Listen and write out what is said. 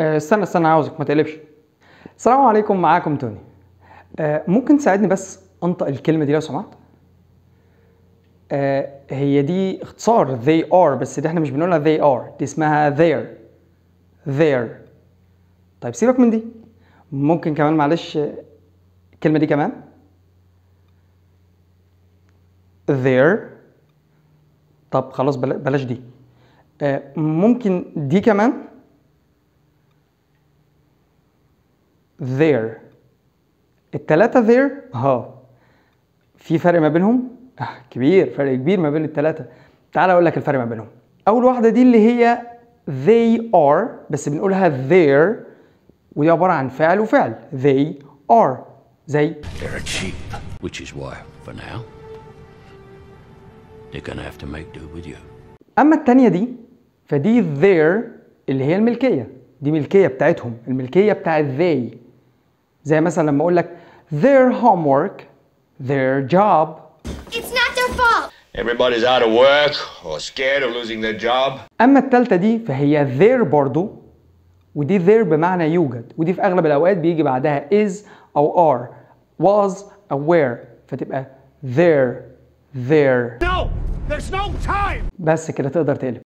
آه، استنى استنى عاوزك ما تقلبش السلام عليكم معاكم توني آه، ممكن تساعدني بس انطق الكلمه دي لو سمحت آه، هي دي اختصار they are بس دي احنا مش بنقولها they are دي اسمها their their طيب سيبك من دي ممكن كمان معلش الكلمه دي كمان their طب خلاص بلاش دي ممكن دي كمان there التلاتة there ها في فرق ما بينهم آه كبير فرق كبير ما بين التلاتة تعال اقول لك الفرق ما بينهم اول واحدة دي اللي هي they are بس بنقولها there ودي عبارة عن فعل وفعل they are زي they're a cheap which is why for now they're gonna have to make do with you اما التانية دي فدي their اللي هي الملكية دي ملكية بتاعتهم الملكية بتاعت they زي مثلا لما اقول لك their homework their job It's not their fault Everybody's out of work or scared of losing their job اما التالتة دي فهي their برضو ودي their بمعنى يوجد ودي في اغلب الاوقات بيجي بعدها is او are was او were فتبقى their their no there's no time بس كده تقدر تقلب